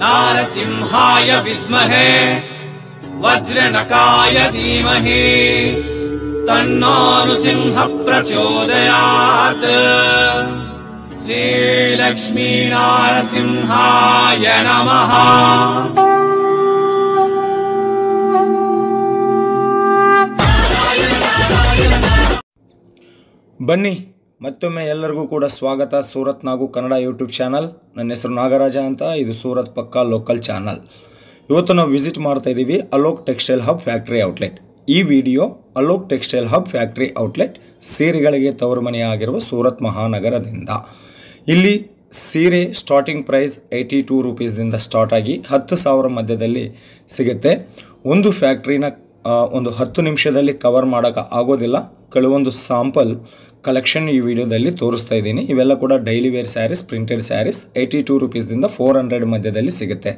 नारसिंहाय विद्महे वज्रणकाय धीमहि तन्नो नृसिंह प्रचोदयात् श्रीलक्ष्मीनारसिंहाय नमः बन्नी ಮತ್ತೊಮ್ಮೆ ಎಲ್ಲರಿಗೂ ಕೂಡ ಸ್ವಾಗತ ಸೂರತ್ ನಾಗು ಕನ್ನಡ ಯೂಟ್ಯೂಬ್ ಚಾನಲ್ ನನ್ನ ಹೆಸರು ನಾಗರಾಜ ಅಂತ ಇದು ಸೂರತ್ ಪಕ್ಕ ಲೋಕಲ್ ಚಾನಲ್ ಇವತ್ತು ನಾವು ವಿಸಿಟ್ ಮಾಡ್ತಾ ಇದ್ದೀವಿ Alok textile hub factory outlet ಈ video Alok textile hub factory outlet ಸೀರೆಗಳಿಗೆ ತವರು ಮನೆಯಾಗಿರುವ ಸೂರತ್ ಮಹಾನಗರದಿಂದ ಇಲ್ಲಿ ಸೀರೆ ಸ್ಟಾರ್ಟಿಂಗ್ ಪ್ರೈಸ್ ಏಯ್ಟಿ ಟೂ ರುಪೀಸ್ದಿಂದ ಸ್ಟಾರ್ಟ್ ಆಗಿ ಹತ್ತು ಸಾವಿರ ಮಧ್ಯದಲ್ಲಿ ಸಿಗುತ್ತೆ ಒಂದು ಫ್ಯಾಕ್ಟ್ರಿನ ಒಂದು ಹತ್ತು ನಿಮಿಷದಲ್ಲಿ ಕವರ್ ಮಾಡೋಕೆ ಆಗೋದಿಲ್ಲ ಕೆಲವೊಂದು ಸಾಂಪಲ್ ಕಲೆಕ್ಷನ್ ಈ ವಿಡಿಯೋದಲ್ಲಿ ತೋರಿಸ್ತಾ ಇದ್ದೀನಿ ಇವೆಲ್ಲ ಕೂಡ daily wear sarees printed sarees eighty two ರುಪೀಸ್ದಿಂದ ಫೋರ್ ಹಂಡ್ರೆಡ್ ಮಧ್ಯದಲ್ಲಿ ಸಿಗುತ್ತೆ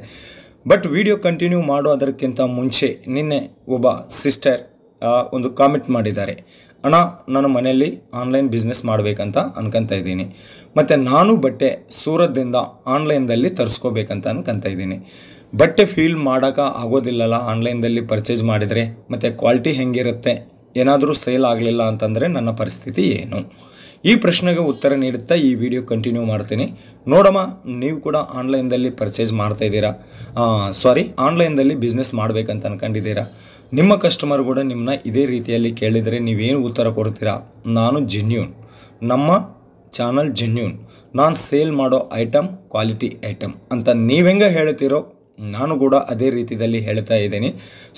ಬಟ್ ವಿಡಿಯೋ ಕಂಟಿನ್ಯೂ ಮಾಡೋದಕ್ಕಿಂತ ಮುಂಚೆ ನಿನ್ನೆ ಒಬ್ಬ ಸಿಸ್ಟರ್ ಒಂದು ಕಾಮೆಂಟ್ ಮಾಡಿದ್ದಾರೆ ಅಣ್ಣ ನಾನು ಮನೆಯಲ್ಲಿ ಆನ್ಲೈನ್ ಬಿಸ್ನೆಸ್ ಮಾಡಬೇಕಂತ ಅನ್ಕೊಂತ ಇದ್ದೀನಿ ಮತ್ತು ನಾನು ಬಟ್ಟೆ ಸೂರತ್ದಿಂದ ಆನ್ಲೈನ್ದಲ್ಲಿ ತರಿಸ್ಕೋಬೇಕಂತ ಅನ್ಕೊಂತ ಇದ್ದೀನಿ ಬಟ್ಟೆ ಫೀಲ್ ಮಾಡೋಕೆ ಆಗೋದಿಲ್ಲಲ್ಲ ಆನ್ಲೈನ್ದಲ್ಲಿ ಪರ್ಚೇಸ್ ಮಾಡಿದರೆ ಮತ್ತು ಕ್ವಾಲಿಟಿ ಹೆಂಗಿರುತ್ತೆ ಏನಾದರೂ ಸೇಲ್ ಆಗಲಿಲ್ಲ ಅಂತಂದರೆ ನನ್ನ ಪರಿಸ್ಥಿತಿ ಏನು ಈ ಪ್ರಶ್ನೆಗೆ ಉತ್ತರ ನೀಡುತ್ತಾ ಈ ವಿಡಿಯೋ ಕಂಟಿನ್ಯೂ ಮಾಡ್ತೀನಿ ನೋಡಮ್ಮ ನೀವು ಕೂಡ ಆನ್ಲೈನ್ದಲ್ಲಿ ಪರ್ಚೇಸ್ ಮಾಡ್ತಾ ಇದ್ದೀರಾ ಸಾರಿ ಆನ್ಲೈನ್ದಲ್ಲಿ ಬಿಸ್ನೆಸ್ ಮಾಡಬೇಕಂತ ಅಂದ್ಕೊಂಡಿದ್ದೀರಾ ನಿಮ್ಮ ಕಸ್ಟಮರ್ ಕೂಡ ನಿಮ್ಮನ್ನ ಇದೇ ರೀತಿಯಲ್ಲಿ ಕೇಳಿದರೆ ನೀವೇನು ಉತ್ತರ ಕೊಡ್ತೀರಾ ನಾನು ಜೆನ್ಯೂನ್ ನಮ್ಮ ಚಾನಲ್ ಜೆನ್ಯೂನ್ ನಾನು ಸೇಲ್ ಮಾಡೋ ಐಟಮ್ ಕ್ವಾಲಿಟಿ ಐಟಮ್ ಅಂತ ನೀವೆಂಗೆ ಹೇಳ್ತೀರೋ ನಾನು ಕೂಡ ಅದೇ ರೀತಿಯಲ್ಲಿ ಹೇಳ್ತಾ ಇದ್ದೀನಿ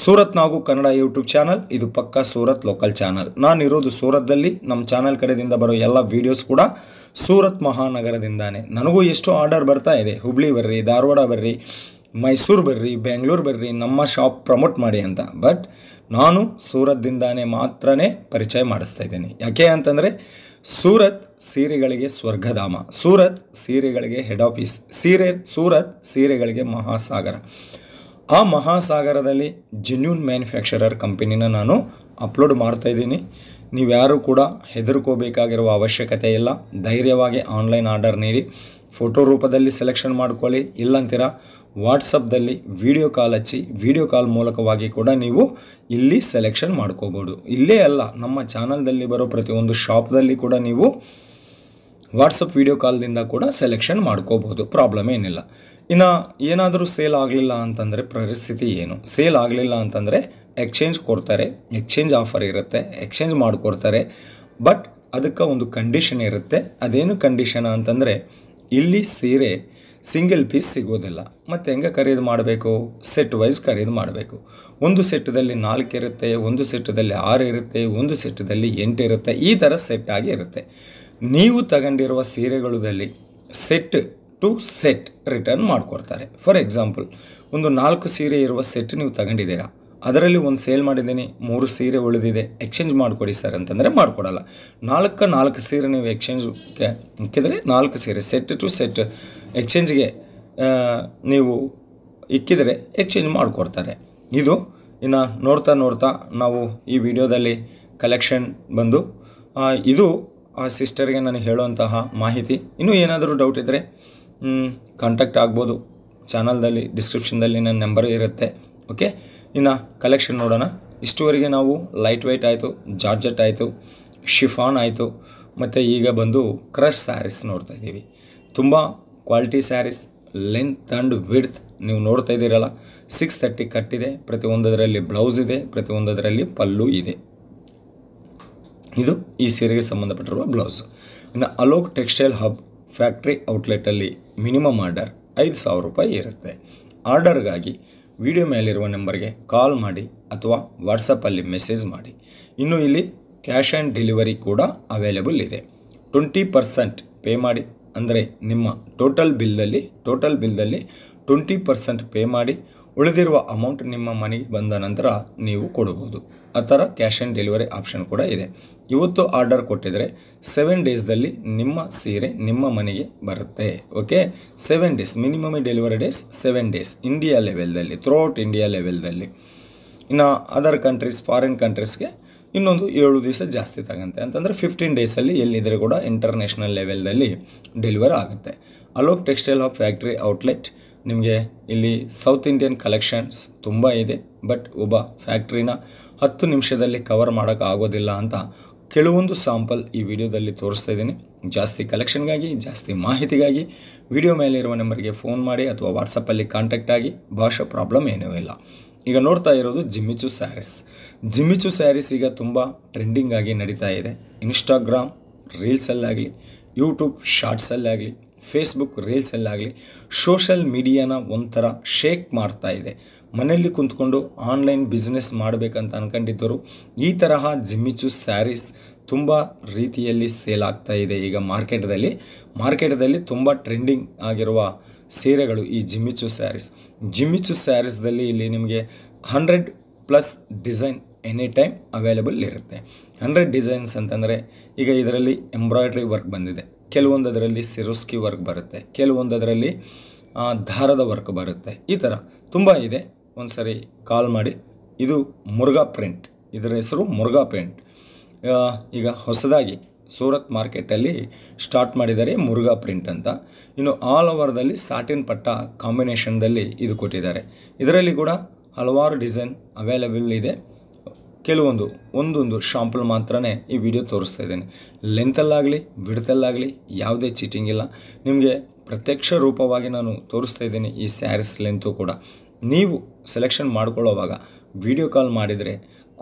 ಸೂರತ್ ನಾಗು ಕನ್ನಡ ಯೂಟ್ಯೂಬ್ ಚಾನಲ್ ಇದು ಪಕ್ಕ ಸೂರತ್ ಲೋಕಲ್ ಚಾನಲ್ ನಾನಿರೋದು ಸೂರತ್ದಲ್ಲಿ ನಮ್ಮ ಚಾನಲ್ ಕಡೆಯಿಂದ ಬರೋ ಎಲ್ಲ ವೀಡಿಯೋಸ್ ಕೂಡ ಸೂರತ್ ಮಹಾನಗರದಿಂದಾನೆ ನನಗೂ ಎಷ್ಟು ಆರ್ಡರ್ ಬರ್ತಾ ಇದೆ ಹುಬ್ಳಿ ಬರ್ರಿ ಧಾರವಾಡ ಬರ್ರಿ ಮೈಸೂರು ಬರ್ರಿ ಬೆಂಗಳೂರು ಬರ್ರಿ ನಮ್ಮ ಶಾಪ್ ಪ್ರಮೋಟ್ ಮಾಡಿ ಅಂತ ಬಟ್ ನಾನು ಸೂರತ್ದಿಂದಾನೇ ಮಾತ್ರ ಪರಿಚಯ ಮಾಡಿಸ್ತಾ ಇದ್ದೀನಿ ಯಾಕೆ ಅಂತಂದರೆ ಸೂರತ್ ಸೀರೆಗಳಿಗೆ ಸ್ವರ್ಗಧಾಮ ಸೂರತ್ ಸೀರೆಗಳಿಗೆ ಹೆಡ್ ಆಫೀಸ್ ಸೀರೆ ಸೂರತ್ ಸೀರೆಗಳಿಗೆ ಮಹಾಸಾಗರ ಆ ಮಹಾಸಾಗರದಲ್ಲಿ ಜೆನ್ಯೂನ್ ಮ್ಯಾನುಫ್ಯಾಕ್ಚರರ್ ಕಂಪನಿನ ನಾನು ಅಪ್ಲೋಡ್ ಮಾಡ್ತಾಯಿದ್ದೀನಿ ಯಾರು ಕೂಡ ಹೆದರ್ಕೋಬೇಕಾಗಿರುವ ಅವಶ್ಯಕತೆ ಇಲ್ಲ ಧೈರ್ಯವಾಗಿ ಆನ್ಲೈನ್ ಆರ್ಡರ್ ನೀಡಿ ಫೋಟೋ ರೂಪದಲ್ಲಿ ಸೆಲೆಕ್ಷನ್ ಮಾಡ್ಕೊಳ್ಳಿ ಇಲ್ಲಂತೀರ ವಾಟ್ಸಪ್ದಲ್ಲಿ ವಿಡಿಯೋ ಕಾಲ್ ಹಚ್ಚಿ ವಿಡಿಯೋ ಕಾಲ್ ಮೂಲಕವಾಗಿ ಕೂಡ ನೀವು ಇಲ್ಲಿ ಸೆಲೆಕ್ಷನ್ ಮಾಡ್ಕೋಬೋದು ಇಲ್ಲೇ ಅಲ್ಲ ನಮ್ಮ ಚಾನಲ್ದಲ್ಲಿ ಬರೋ ಪ್ರತಿಯೊಂದು ಶಾಪ್ದಲ್ಲಿ ಕೂಡ ನೀವು ವಾಟ್ಸಪ್ ವಿಡಿಯೋ ಕಾಲ್ದಿಂದ ಕೂಡ ಸೆಲೆಕ್ಷನ್ ಮಾಡ್ಕೋಬೋದು ಪ್ರಾಬ್ಲಮ್ ಏನಿಲ್ಲ ಇನ್ನು ಏನಾದರೂ ಸೇಲ್ ಆಗಲಿಲ್ಲ ಅಂತಂದರೆ ಪರಿಸ್ಥಿತಿ ಏನು ಸೇಲ್ ಆಗಲಿಲ್ಲ ಅಂತಂದರೆ ಎಕ್ಸ್ಚೇಂಜ್ ಕೊಡ್ತಾರೆ ಎಕ್ಸ್ಚೇಂಜ್ ಆಫರ್ ಇರುತ್ತೆ ಎಕ್ಸ್ಚೇಂಜ್ ಮಾಡಿಕೊಡ್ತಾರೆ ಬಟ್ ಅದಕ್ಕೆ ಒಂದು ಕಂಡೀಷನ್ ಇರುತ್ತೆ ಅದೇನು ಕಂಡೀಷನ್ ಅಂತಂದರೆ ಇಲ್ಲಿ ಸೀರೆ ಸಿಂಗಲ್ ಪೀಸ್ ಸಿಗೋದಿಲ್ಲ ಮತ್ತು ಹೆಂಗೆ ಖರೀದಿ ಮಾಡಬೇಕು ಸೆಟ್ ವೈಸ್ ಖರೀದಿ ಮಾಡಬೇಕು ಒಂದು ಸೆಟ್ಟದಲ್ಲಿ ನಾಲ್ಕು ಇರುತ್ತೆ ಒಂದು ಸೆಟ್ದಲ್ಲಿ ಆರು ಇರುತ್ತೆ ಒಂದು ಸೆಟ್ದಲ್ಲಿ ಎಂಟು ಇರುತ್ತೆ ಈ ಥರ ಸೆಟ್ ಆಗಿ ಇರುತ್ತೆ ನೀವು ತಗೊಂಡಿರುವ ಸೀರೆಗಳಲ್ಲಿ ಸೆಟ್ ಟು ಸೆಟ್ ರಿಟರ್ನ್ ಮಾಡಿಕೊಡ್ತಾರೆ ಫಾರ್ ಎಕ್ಸಾಂಪಲ್ ಒಂದು ನಾಲ್ಕು ಸೀರೆ ಇರುವ ಸೆಟ್ ನೀವು ತಗೊಂಡಿದ್ದೀರಾ ಅದರಲ್ಲಿ ಒಂದು ಸೇಲ್ ಮಾಡಿದ್ದೀನಿ ಮೂರು ಸೀರೆ ಉಳಿದಿದೆ ಎಕ್ಸ್ಚೇಂಜ್ ಮಾಡಿಕೊಡಿ ಸರ್ ಅಂತಂದರೆ ಮಾಡಿಕೊಡಲ್ಲ ನಾಲ್ಕು ನಾಲ್ಕು ಸೀರೆ ನೀವು ಎಕ್ಸ್ಚೇಂಜ್ ಕೆ ನಾಲ್ಕು ಸೀರೆ ಸೆಟ್ ಟು ಸೆಟ್ ಎಕ್ಸ್ಚೇಂಜ್ಗೆ ನೀವು ಇಕ್ಕಿದರೆ ಎಕ್ಸ್ಚೇಂಜ್ ಮಾಡಿಕೊಡ್ತಾರೆ ಇದು ಇನ್ನು ನೋಡ್ತಾ ನೋಡ್ತಾ ನಾವು ಈ ವಿಡಿಯೋದಲ್ಲಿ ಕಲೆಕ್ಷನ್ ಬಂದು ಇದು ಆ ಸಿಸ್ಟರ್ಗೆ ನಾನು ಹೇಳುವಂತಹ ಮಾಹಿತಿ ಇನ್ನೂ ಏನಾದರೂ ಡೌಟ್ ಇದ್ದರೆ ಕಾಂಟ್ಯಾಕ್ಟ್ ಆಗ್ಬೋದು ಚಾನಲ್ದಲ್ಲಿ ಡಿಸ್ಕ್ರಿಪ್ಷನ್ದಲ್ಲಿ ನನ್ನ ನಂಬರ್ ಇರುತ್ತೆ ಓಕೆ ಇನ್ನು ಕಲೆಕ್ಷನ್ ನೋಡೋಣ ಇಷ್ಟುವರೆಗೆ ನಾವು ಲೈಟ್ ವೆಯ್ಟ್ ಆಯಿತು ಜಾರ್ಜೆಟ್ ಆಯಿತು ಶಿಫಾನ್ ಆಯಿತು ಮತ್ತು ಈಗ ಬಂದು ಕ್ರಶ್ ಸ್ಯಾರೀಸ್ ನೋಡ್ತಾ ಇದ್ದೀವಿ ತುಂಬ quality sarees length and width ನೀವು ನೋಡ್ತಾ ಇದ್ದೀರಲ್ಲ ಸಿಕ್ಸ್ ಕಟ್ ಕಟ್ಟಿದೆ ಪ್ರತಿಯೊಂದರಲ್ಲಿ ಬ್ಲೌಸ್ ಇದೆ ಪ್ರತಿಯೊಂದರಲ್ಲಿ ಪಲ್ಲು ಇದೆ ಇದು ಈ ಸೀರೆಗೆ ಸಂಬಂಧಪಟ್ಟಿರುವ ಬ್ಲೌಸ್ ಇನ್ನು ಅಲೋಕ್ ಟೆಕ್ಸ್ಟೈಲ್ ಹಬ್ ಫ್ಯಾಕ್ಟ್ರಿ ಔಟ್ಲೆಟಲ್ಲಿ ಮಿನಿಮಮ್ ಆರ್ಡರ್ ಐದು ಸಾವಿರ ರೂಪಾಯಿ ಇರುತ್ತೆ ಆರ್ಡರ್ಗಾಗಿ ವಿಡಿಯೋ ಮೇಲಿರುವ ನಂಬರ್ಗೆ ಕಾಲ್ ಮಾಡಿ ಅಥವಾ ವಾಟ್ಸಪ್ಪಲ್ಲಿ ಮೆಸೇಜ್ ಮಾಡಿ ಇನ್ನು ಇಲ್ಲಿ ಕ್ಯಾಶ್ ಆ್ಯಂಡ್ ಡೆಲಿವರಿ ಕೂಡ ಅವೈಲೇಬಲ್ ಇದೆ ಟ್ವೆಂಟಿ ಪರ್ಸೆಂಟ್ ಪೇ ಮಾಡಿ ಅಂದರೆ ನಿಮ್ಮ ಟೋಟಲ್ ಬಿಲ್ದಲ್ಲಿ ಟೋಟಲ್ ಬಿಲ್ದಲ್ಲಿ ಟ್ವೆಂಟಿ ಪರ್ಸೆಂಟ್ ಪೇ ಮಾಡಿ ಉಳಿದಿರುವ ಅಮೌಂಟ್ ನಿಮ್ಮ ಮನೆಗೆ ಬಂದ ನಂತರ ನೀವು ಕೊಡಬಹುದು ಆ ಥರ ಕ್ಯಾಶ್ ಆನ್ ಡೆಲಿವರಿ ಆಪ್ಷನ್ ಕೂಡ ಇದೆ ಇವತ್ತು ಆರ್ಡರ್ ಕೊಟ್ಟಿದರೆ ಸೆವೆನ್ ಡೇಸ್ದಲ್ಲಿ ನಿಮ್ಮ ಸೀರೆ ನಿಮ್ಮ ಮನೆಗೆ ಬರುತ್ತೆ okay seven days minimum delivery days seven days India ಲೆವೆಲ್ದಲ್ಲಿ ಥ್ರೂಔಟ್ ಇಂಡಿಯಾ ಲೆವೆಲ್ದಲ್ಲಿ ಇನ್ನು ಅದರ್ ಕಂಟ್ರೀಸ್ ಫಾರಿನ್ ಕಂಟ್ರೀಸ್ಗೆ ಇನ್ನೊಂದು ಏಳು ದಿವಸ ಜಾಸ್ತಿ ತಗಂತೆ ಅಂತಂದರೆ ಫಿಫ್ಟೀನ್ ಡೇಸಲ್ಲಿ ಎಲ್ಲಿದ್ದರೆ ಕೂಡ ಇಂಟರ್ನ್ಯಾಷನಲ್ ಲೆವೆಲ್ದಲ್ಲಿ ಡೆಲಿವರ್ ಆಗುತ್ತೆ Alok textile of factory outlet ನಿಮಗೆ ಇಲ್ಲಿ ಸೌತ್ ಇಂಡಿಯನ್ ಕಲೆಕ್ಷನ್ಸ್ ತುಂಬ ಇದೆ ಬಟ್ ಒಬ್ಬ ಫ್ಯಾಕ್ಟ್ರಿನ ಹತ್ತು ನಿಮಿಷದಲ್ಲಿ ಕವರ್ ಮಾಡೋಕ್ಕಾಗೋದಿಲ್ಲ ಅಂತ ಕೆಲವೊಂದು ಸ್ಯಾಂಪಲ್ ಈ ವಿಡಿಯೋದಲ್ಲಿ ತೋರಿಸ್ತಾ ಇದ್ದೀನಿ ಜಾಸ್ತಿ ಕಲೆಕ್ಷನ್ಗಾಗಿ ಜಾಸ್ತಿ ಮಾಹಿತಿಗಾಗಿ ವಿಡಿಯೋ ಮೇಲಿರುವ ನಂಬರ್ಗೆ ಫೋನ್ ಮಾಡಿ ಅಥವಾ ವಾಟ್ಸಪ್ಪಲ್ಲಿ ಕಾಂಟ್ಯಾಕ್ಟ್ ಆಗಿ ಭಾಷಾ ಪ್ರಾಬ್ಲಮ್ ಏನೂ ಇಲ್ಲ ಈಗ ನೋಡ್ತಾ ಇರೋದು ಜಿಮ್ಮಿಚು ಸ್ಯಾರೀಸ್ ಜಿಮ್ಮಿಚು ಸ್ಯಾರೀಸ್ ಈಗ ತುಂಬ ಟ್ರೆಂಡಿಂಗ್ ಆಗಿ ನಡೀತಾ ಇದೆ ಇನ್ಸ್ಟಾಗ್ರಾಮ್ ರೀಲ್ಸಲ್ಲಾಗಲಿ ಯೂಟ್ಯೂಬ್ ಶಾರ್ಟ್ಸಲ್ಲಾಗಲಿ ಫೇಸ್ಬುಕ್ ರೀಲ್ಸಲ್ಲಾಗಲಿ ಸೋಷಲ್ ಮೀಡಿಯಾನ ಒಂಥರ ಶೇಕ್ ಮಾಡ್ತಾ ಇದೆ ಮನೆಯಲ್ಲಿ ಕುಂತ್ಕೊಂಡು ಆನ್ಲೈನ್ ಬಿಸ್ನೆಸ್ ಮಾಡಬೇಕಂತ ಅಂದ್ಕೊಂಡಿದ್ದರು ಈ ತರಹ ಜಿಮ್ಮಿಚು ಸ್ಯಾರೀಸ್ ತುಂಬ ರೀತಿಯಲ್ಲಿ ಸೇಲ್ ಆಗ್ತಾ ಇದೆ ಈಗ ಮಾರ್ಕೆಟ್ದಲ್ಲಿ ಮಾರ್ಕೆಟ್ದಲ್ಲಿ ತುಂಬ ಟ್ರೆಂಡಿಂಗ್ ಆಗಿರುವ ಸೀರೆಗಳು ಈ ಜಿಮ್ಮಿಚು ಸ್ಯಾರೀಸ್ ಜಿಮಿಚು ಸ್ಯಾರೀಸ್ದಲ್ಲಿ ಇಲ್ಲಿ ನಿಮಗೆ hundred plus design any time available ಇರುತ್ತೆ ಹಂಡ್ರೆಡ್ ಡಿಸೈನ್ಸ್ ಅಂತಂದರೆ ಈಗ ಇದರಲ್ಲಿ ಎಂಬ್ರಾಯ್ಡ್ರಿ ವರ್ಕ್ ಬಂದಿದೆ ಕೆಲವೊಂದದರಲ್ಲಿ ಅದರಲ್ಲಿ ಸಿರೋಸ್ಕಿ ವರ್ಕ್ ಬರುತ್ತೆ ಕೆಲವೊಂದದರಲ್ಲಿ ಅದರಲ್ಲಿ ದಾರದ ವರ್ಕ್ ಬರುತ್ತೆ ಈ ಥರ ತುಂಬ ಇದೆ ಒಂದು ಸರಿ ಕಾಲ್ ಮಾಡಿ ಇದು ಮುರುಘಾ ಪ್ರಿಂಟ್ ಇದರ ಹೆಸರು ಮುರುಘಾ ಪ್ರಿಂಟ್ ಈಗ ಹೊಸದಾಗಿ ಸೂರತ್ ಮಾರ್ಕೆಟಲ್ಲಿ ಸ್ಟಾರ್ಟ್ ಮಾಡಿದ್ದಾರೆ ಮುರುಘಾ ಪ್ರಿಂಟ್ ಅಂತ ಇನ್ನು ಆಲ್ ಓವರ್ದಲ್ಲಿ ಸಾಟಿನ್ ಪಟ್ಟ ಕಾಂಬಿನೇಷನ್ದಲ್ಲಿ ಇದು ಕೊಟ್ಟಿದ್ದಾರೆ ಇದರಲ್ಲಿ ಕೂಡ ಹಲವಾರು ಡಿಸೈನ್ ಅವೈಲೇಬಲ್ ಇದೆ ಕೆಲವೊಂದು ಒಂದೊಂದು ಶಾಂಪಲ್ ಮಾತ್ರನೇ ಈ ವಿಡಿಯೋ ತೋರಿಸ್ತಾ ಇದ್ದೇನೆ ಲೆಂತಲ್ಲಾಗಲಿ ಬಿಡ್ತಲ್ಲಾಗಲಿ ಯಾವುದೇ ಚೀಟಿಂಗ್ ಇಲ್ಲ ನಿಮಗೆ ಪ್ರತ್ಯಕ್ಷ ರೂಪವಾಗಿ ನಾನು ತೋರಿಸ್ತಾ ಇದ್ದೀನಿ ಈ ಸ್ಯಾರೀಸ್ ಲೆಂತು ಕೂಡ ನೀವು ಸೆಲೆಕ್ಷನ್ ಮಾಡ್ಕೊಳ್ಳೋವಾಗ ವಿಡಿಯೋ ಕಾಲ್ ಮಾಡಿದರೆ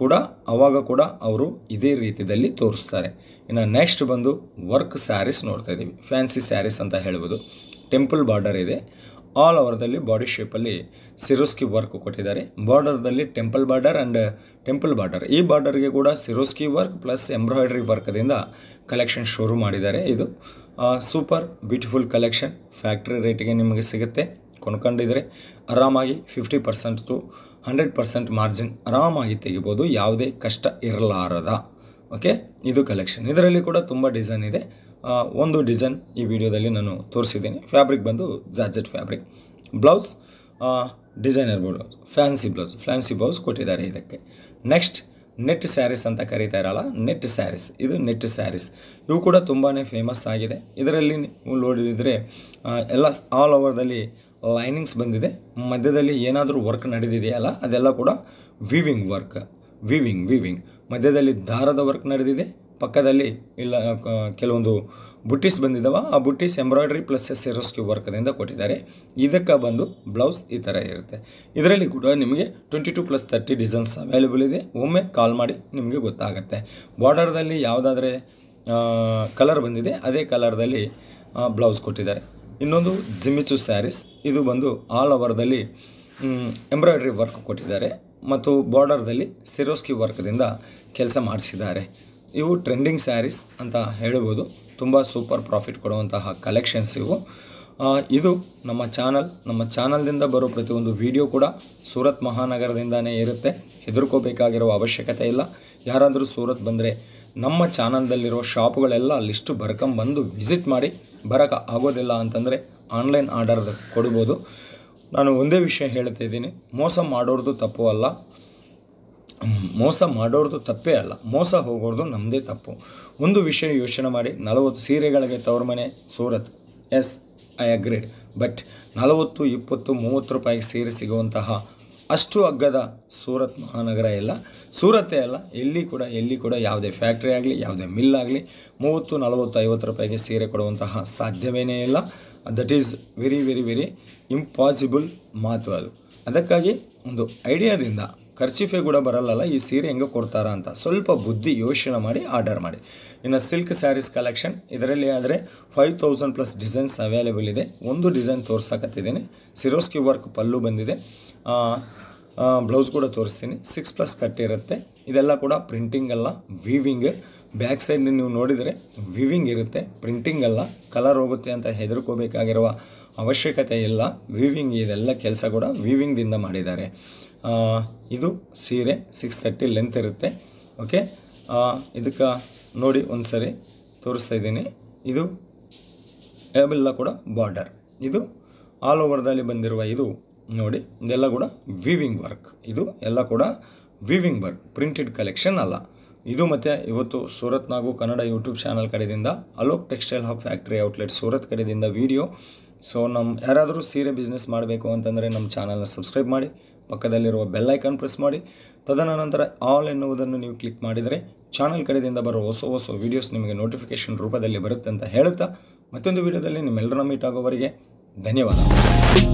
ಕೂಡ ಆವಾಗ ಕೂಡ ಅವರು ಇದೇ ರೀತಿಯಲ್ಲಿ ತೋರಿಸ್ತಾರೆ ಇನ್ನು ನೆಕ್ಸ್ಟ್ ಬಂದು ವರ್ಕ್ ಸ್ಯಾರೀಸ್ ನೋಡ್ತಾ ಇದ್ದೀವಿ ಫ್ಯಾನ್ಸಿ ಸ್ಯಾರೀಸ್ ಅಂತ ಹೇಳ್ಬೋದು ಟೆಂಪಲ್ ಬಾರ್ಡರ್ ಇದೆ ಆಲ್ ಓವರ್ದಲ್ಲಿ ಬಾಡಿ ಶೇಪಲ್ಲಿ ಸಿರೋಸ್ಕಿ ವರ್ಕ್ ಕೊಟ್ಟಿದ್ದಾರೆ ಬಾರ್ಡರ್ದಲ್ಲಿ temple border and temple border ಈ ಬಾರ್ಡರ್ಗೆ ಕೂಡ ಸಿರೋಸ್ಕಿ ವರ್ಕ್ ಪ್ಲಸ್ ಎಂಬ್ರಾಯ್ಡ್ರಿ ವರ್ಕ್ದಿಂದ ಕಲೆಕ್ಷನ್ ಶುರು ಮಾಡಿದ್ದಾರೆ ಇದು ಸೂಪರ್ ಬ್ಯೂಟಿಫುಲ್ ಕಲೆಕ್ಷನ್ ಫ್ಯಾಕ್ಟ್ರಿ ರೇಟಿಗೆ ನಿಮಗೆ ಸಿಗುತ್ತೆ ಕೊಂಡ್ಕೊಂಡಿದ್ರೆ ಆರಾಮಾಗಿ fifty percent to hundred percent margin ಆರಾಮಾಗಿ ತೆಗಿಬೋದು ಯಾವುದೇ ಕಷ್ಟ ಇರಲಾರದ ಓಕೆ ಇದು ಕಲೆಕ್ಷನ್ ಇದರಲ್ಲಿ ಕೂಡ ತುಂಬ ಡಿಸೈನ್ ಇದೆ ಒಂದು ಡಿಸೈನ್ ಈ ವಿಡಿಯೋದಲ್ಲಿ ನಾನು ತೋರಿಸಿದ್ದೀನಿ ಫ್ಯಾಬ್ರಿಕ್ ಬಂದು georgette fabric blouse designer blouse fancy blouse fancy blouse ಕೊಟ್ಟಿದ್ದಾರೆ ಇದಕ್ಕೆ ನೆಕ್ಸ್ಟ್ ನೆಟ್ ಸ್ಯಾರೀಸ್ ಅಂತ ಕರೀತಾ ಇರಲ್ಲ ನೆಟ್ ಸ್ಯಾರೀಸ್ ಇದು ನೆಟ್ ಸ್ಯಾರೀಸ್ ಇವು ಕೂಡ ತುಂಬಾ ಫೇಮಸ್ ಆಗಿದೆ ಇದರಲ್ಲಿ ನೀವು ನೋಡಿದರೆ ಎಲ್ಲ ಆಲ್ ಓವರ್ದಲ್ಲಿ ಲೈನಿಂಗ್ಸ್ ಬಂದಿದೆ ಮಧ್ಯದಲ್ಲಿ ಏನಾದರೂ ವರ್ಕ್ ನಡೆದಿದೆಯಲ್ಲ ಅದೆಲ್ಲ ಕೂಡ ವಿವಿಂಗ್ ವರ್ಕ್ ವಿವಿಂಗ್ ವಿವಿಂಗ್ ಮಧ್ಯದಲ್ಲಿ ದಾರದ ವರ್ಕ್ ನಡೆದಿದೆ ಪಕ್ಕದಲ್ಲಿ ಇಲ್ಲ ಕೆಲವೊಂದು ಬುಟ್ಟೀಸ್ ಬಂದಿದ್ದಾವ ಆ ಬುಟ್ಟೀಸ್ ಎಂಬ್ರಾಯ್ಡ್ರಿ ಪ್ಲಸ್ ಸೆರೋಸ್ಕಿ ವರ್ಕದಿಂದ ಕೊಟ್ಟಿದ್ದಾರೆ ಇದಕ್ಕೆ ಬಂದು ಬ್ಲೌಸ್ ಈ ಥರ ಇರುತ್ತೆ ಇದರಲ್ಲಿ ಕೂಡ ನಿಮಗೆ twenty two plus thirty designs available ಇದೆ ಒಮ್ಮೆ ಕಾಲ್ ಮಾಡಿ ನಿಮಗೆ ಗೊತ್ತಾಗುತ್ತೆ ಬಾರ್ಡರ್ದಲ್ಲಿ ಯಾವುದಾದ್ರೆ ಕಲರ್ ಬಂದಿದೆ ಅದೇ ಕಲರ್ದಲ್ಲಿ ಬ್ಲೌಸ್ ಕೊಟ್ಟಿದ್ದಾರೆ ಇನ್ನೊಂದು ಜಿಮಿಚು ಸ್ಯಾರೀಸ್ ಇದು ಬಂದು ಆಲ್ ಓವರ್ದಲ್ಲಿ ಎಂಬ್ರಾಯ್ಡ್ರಿ ವರ್ಕ್ ಕೊಟ್ಟಿದ್ದಾರೆ ಮತ್ತು ಬಾರ್ಡರ್ದಲ್ಲಿ ಸಿರೋಸ್ಕಿ ವರ್ಕ್ದಿಂದ ಕೆಲಸ ಮಾಡಿಸಿದ್ದಾರೆ ಇವು ಟ್ರೆಂಡಿಂಗ್ ಸ್ಯಾರೀಸ್ ಅಂತ ಹೇಳ್ಬೋದು ತುಂಬ ಸೂಪರ್ ಪ್ರಾಫಿಟ್ ಕೊಡುವಂತಹ ಕಲೆಕ್ಷನ್ಸ್ ಇವು ಇದು ನಮ್ಮ ಚಾನಲ್ ನಮ್ಮ ಚಾನಲ್ದಿಂದ ಬರೋ ಪ್ರತಿಯೊಂದು ವಿಡಿಯೋ ಕೂಡ ಸೂರತ್ ಮಹಾನಗರದಿಂದನೇ ಇರುತ್ತೆ ಹೆದರ್ಕೋಬೇಕಾಗಿರೋ ಅವಶ್ಯಕತೆ ಇಲ್ಲ ಯಾರಾದರೂ ಸೂರತ್ ಬಂದರೆ ನಮ್ಮ ಚಾನಲ್ದಲ್ಲಿರೋ ಶಾಪ್ಗಳೆಲ್ಲ ಲಿಸ್ಟು ಬರ್ಕೊಂಬಂದು ವಿಸಿಟ್ ಮಾಡಿ ಬರಕ ಆಗೋದಿಲ್ಲ ಅಂತಂದರೆ ಆನ್ಲೈನ್ ಆರ್ಡರ್ ಕೊಡ್ಬೋದು ನಾನು ಒಂದೇ ವಿಷಯ ಹೇಳ್ತಾ ಇದ್ದೀನಿ ಮೋಸ ಮಾಡೋರ್ದು ತಪ್ಪು ಅಲ್ಲ ಮೋಸ ಮಾಡೋರ್ದು ತಪ್ಪೇ ಅಲ್ಲ ಮೋಸ ಹೋಗೋರ್ದು ನಮ್ಮದೇ ತಪ್ಪು ಒಂದು ವಿಷಯ ಯೋಚನೆ ಮಾಡಿ ನಲವತ್ತು ಸೀರೆಗಳಿಗೆ ತವ್ರ ಮನೆ Surat yes I agreed but ನಲವತ್ತು ಇಪ್ಪತ್ತು ಮೂವತ್ತು ರೂಪಾಯಿಗೆ ಸೀರೆ ಸಿಗುವಂತಹ ಅಷ್ಟು ಅಗ್ಗದ ಸೂರತ್ ಮಹಾನಗರ ಇಲ್ಲ ಸೂರತ್ತೆ ಅಲ್ಲ ಎಲ್ಲಿ ಕೂಡ ಎಲ್ಲಿ ಕೂಡ ಯಾವುದೇ ಫ್ಯಾಕ್ಟ್ರಿ ಆಗಲಿ ಯಾವುದೇ ಮಿಲ್ ಆಗಲಿ ಮೂವತ್ತು ನಲವತ್ತು ಐವತ್ತು ರೂಪಾಯಿಗೆ ಸೀರೆ ಕೊಡುವಂತಹ ಸಾಧ್ಯವೇ ಇಲ್ಲ that is very very very impossible ಮಾತು ಅದು ಅದಕ್ಕಾಗಿ ಒಂದು ಐಡಿಯಾದಿಂದ ಖರ್ಚಿಫೆ ಕೂಡ ಬರಲ್ಲಲ್ಲ ಈ ಸೀರೆ ಹೆಂಗೆ ಕೊಡ್ತಾರಾ ಅಂತ ಸ್ವಲ್ಪ ಬುದ್ಧಿ ಯೋಚನೆ ಮಾಡಿ ಆರ್ಡರ್ ಮಾಡಿ ಇನ್ನು ಸಿಲ್ಕ್ ಸ್ಯಾರೀಸ್ ಕಲೆಕ್ಷನ್ ಇದರಲ್ಲಿ ಆದರೆ five thousand plus designs available ಇದೆ ಒಂದು ಡಿಸೈನ್ ತೋರ್ಸಕತ್ತಿದ್ದೀನಿ ಸಿರೋಸ್ಕಿ ವರ್ಕ್ ಪಲ್ಲು ಬಂದಿದೆ ಬ್ಲೌಸ್ ಕೂಡ ತೋರಿಸ್ತೀನಿ ಸಿಕ್ಸ್ ಪ್ಲಸ್ ಕಟ್ ಇರುತ್ತೆ ಇದೆಲ್ಲ ಕೂಡ ಪ್ರಿಂಟಿಂಗ್ ಅಲ್ಲ ವಿವಿಂಗ್ ಬ್ಯಾಕ್ ಸೈಡ್ ನೀವು ನೋಡಿದರೆ ವಿವಿಂಗ್ ಇರುತ್ತೆ ಪ್ರಿಂಟಿಂಗ್ ಅಲ್ಲ ಕಲರ್ ಹೋಗುತ್ತೆ ಅಂತ ಹೆದರ್ಕೋಬೇಕಾಗಿರುವ ಅವಶ್ಯಕತೆ ಇಲ್ಲ ವಿವಿಂಗ್ ಇದೆಲ್ಲ ಕೆಲಸ ಕೂಡ ವೀವಿಂಗ್ದಿಂದ ಮಾಡಿದ್ದಾರೆ ಇದು ಸೀರೆ ಸಿಕ್ಸ್ ತರ್ಟಿ ಲೆಂತ್ ಇರುತ್ತೆ ಓಕೆ ಇದಕ್ಕೆ ನೋಡಿ ಒಂದು ಸರಿ ತೋರಿಸ್ತಾ ಇದ್ದೀನಿ ಇದು ಎಲ್ಲ ಕೂಡ ಬಾರ್ಡರ್ ಇದು ಆಲ್ ಓವರ್ದಲ್ಲಿ ಬಂದಿರುವ ಇದು ನೋಡಿ ಇದೆಲ್ಲ ಕೂಡ ವೀವಿಂಗ್ ವರ್ಕ್ ಇದು ಎಲ್ಲ ಕೂಡ ವೀವಿಂಗ್ ವರ್ಕ್ ಪ್ರಿಂಟೆಡ್ ಕಲೆಕ್ಷನ್ ಅಲ್ಲ ಇದು ಮತ್ತು ಇವತ್ತು ಸೂರತ್ ನಾಗು ಕನ್ನಡ ಯೂಟ್ಯೂಬ್ ಚಾನಲ್ ಕಡೆಯಿಂದ Alok textile hub factory outlet Surat ಕಡೆಯಿಂದ ವಿಡಿಯೋ ಸೊ ನಮ್ಮ ಯಾರಾದರೂ ಸೀರೆ ಬಿಸ್ನೆಸ್ ಮಾಡಬೇಕು ಅಂತಂದರೆ ನಮ್ಮ ಚಾನಲ್ನ ಸಬ್ಸ್ಕ್ರೈಬ್ ಮಾಡಿ ಪಕ್ಕದಲ್ಲಿರುವ ಬೆಲ್ಲೈಕನ್ ಪ್ರೆಸ್ ಮಾಡಿ ತದನಂತರ ಆಲ್ ಎನ್ನುವುದನ್ನು ನೀವು ಕ್ಲಿಕ್ ಮಾಡಿದರೆ ಚಾನಲ್ ಕಡೆಯಿಂದ ಬರೋ ಹೊಸ ಹೊಸ ವೀಡಿಯೋಸ್ ನಿಮಗೆ ನೋಟಿಫಿಕೇಷನ್ ರೂಪದಲ್ಲಿ ಬರುತ್ತೆ ಅಂತ ಹೇಳುತ್ತಾ ಮತ್ತೊಂದು ವಿಡಿಯೋದಲ್ಲಿ ನಿಮ್ಮೆಲ್ಲರನ್ನ ಮೀಟ್ ಆಗೋವರೆಗೆ ಧನ್ಯವಾದ